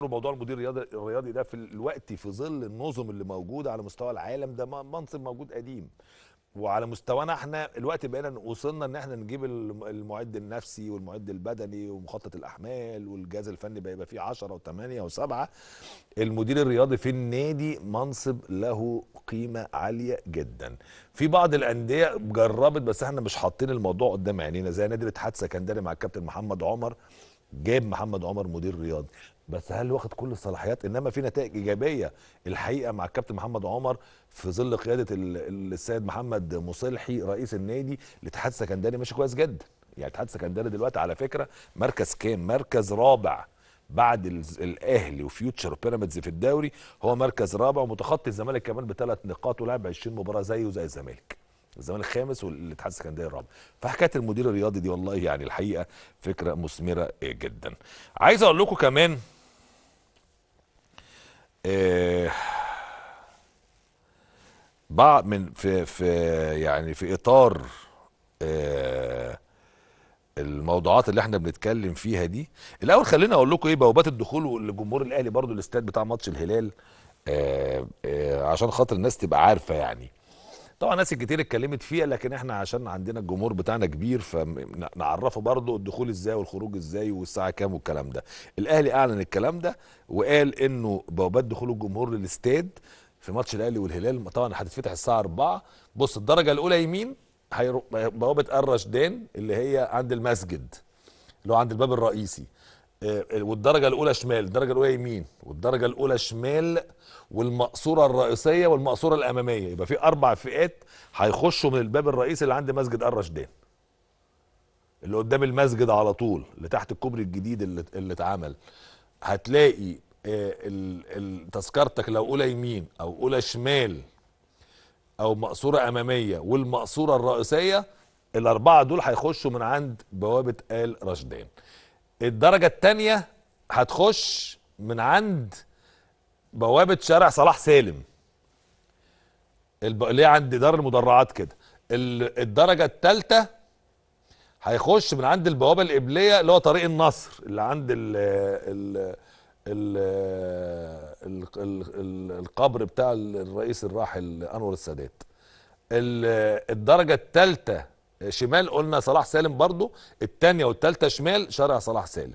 موضوع المدير الرياضي ده في الوقت في ظل النظم اللي موجوده على مستوى العالم ده منصب موجود قديم وعلى مستوانا احنا الوقت بقينا وصلنا ان احنا نجيب المعد النفسي والمعد البدني ومخطط الاحمال والجهاز الفني بقى يبقى فيه 10 و8 و7 المدير الرياضي في النادي منصب له قيمه عاليه جدا في بعض الانديه جربت بس احنا مش حاطين الموضوع قدام عينينا زي نادي الاتحاد السكندري مع الكابتن محمد عمر جاب محمد عمر مدير رياضي بس هل واخد كل الصلاحيات انما في نتائج ايجابيه الحقيقه مع الكابتن محمد عمر في ظل قياده السيد محمد مصلحي رئيس النادي الاتحاد السكندري ماشي كويس جدا يعني الاتحاد السكندري دلوقتي على فكره مركز كام مركز رابع بعد الاهلي وفيوتشر وبيراميدز في الدوري هو مركز رابع ومتخطي الزمالك كمان بثلاث نقاط ولعب 20 مباراه زيه زي الزمالك الزمالك خامس والاتحاد السكندري الرابع فحكايه المدير الرياضي دي والله يعني الحقيقه فكره مثمره جدا عايز اقول لكم كمان إيه، بعض من في في يعني في اطار إيه، الموضوعات اللي احنا بنتكلم فيها دي الاول خلينا اقول لكم ايه بوابات الدخول لجمهور الاهلي برضو الاستاد بتاع ماتش الهلال إيه، عشان خاطر الناس تبقى عارفه يعني طبعا ناس كتير اتكلمت فيها لكن احنا عشان عندنا الجمهور بتاعنا كبير فنعرفه برضه الدخول ازاي والخروج ازاي والساعه كام والكلام ده الاهلي اعلن الكلام ده وقال انه بوابات دخول الجمهور للاستاد في ماتش الاهلي والهلال طبعا هتتفتح الساعه 4 بص الدرجه الاولى يمين بوابه الرشدان اللي هي عند المسجد اللي هو عند الباب الرئيسي آه، والدرجه الاولى شمال الدرجه الاولى يمين والدرجه الاولى شمال والمقصوره الرئيسيه والمقصوره الاماميه يبقى في اربع فئات هيخشوا من الباب الرئيسي اللي عند مسجد الرشدان اللي قدام المسجد على طول اللي تحت الكوبري الجديد اللي اللي اتعمل هتلاقي آه، تذكرتك لو اولى يمين او اولى شمال او مقصوره اماميه والمقصوره الرئيسيه الاربعه دول هيخشوا من عند بوابه ال رشدان الدرجة التانية هتخش من عند بوابة شارع صلاح سالم اللي عند دار المدرعات كده الدرجة التالتة هيخش من عند البوابة القبلية اللي هو طريق النصر اللي عند الـ الـ الـ الـ الـ الـ القبر بتاع الرئيس الراحل انور السادات الدرجة التالتة شمال قلنا صلاح سالم برضو الثانيه والثالثه شمال شارع صلاح سالم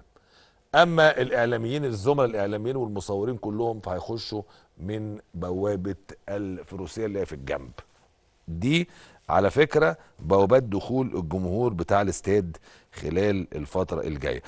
اما الاعلاميين الزملاء الاعلاميين والمصورين كلهم فهيخشوا من بوابه الفروسيه اللي هي في الجنب دي على فكره بوابات دخول الجمهور بتاع الاستاد خلال الفتره الجايه